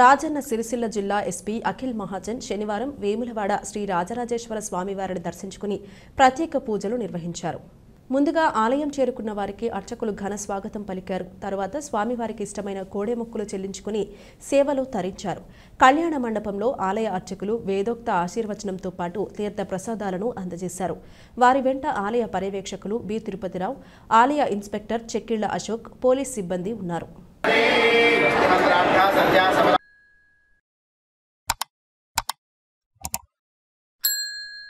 రాజన్న సిరిసిల్ల జిల్లా ఎస్పీ అఖిల్ మహాజన్ శనివారం వేములవాడ శ్రీ రాజరాజేశ్వర స్వామివారిని దర్శించుకుని ప్రత్యేక పూజలు నిర్వహించారు ముందుగా ఆలయం చేరుకున్న వారికి అర్చకులు ఘన స్వాగతం పలికారు తరువాత స్వామివారికి ఇష్టమైన కోడే మొక్కులు చెల్లించుకుని సేవలు తరించారు కళ్యాణ మండపంలో ఆలయ అర్చకులు వేదోక్త ఆశీర్వచనంతో పాటు తీర్థ ప్రసాదాలను అందజేశారు వారి వెంట ఆలయ పర్యవేక్షకులు బి తిరుపతిరావు ఆలయ ఇన్స్పెక్టర్ చెక్కిళ్ల అశోక్ పోలీస్ సిబ్బంది ఉన్నారు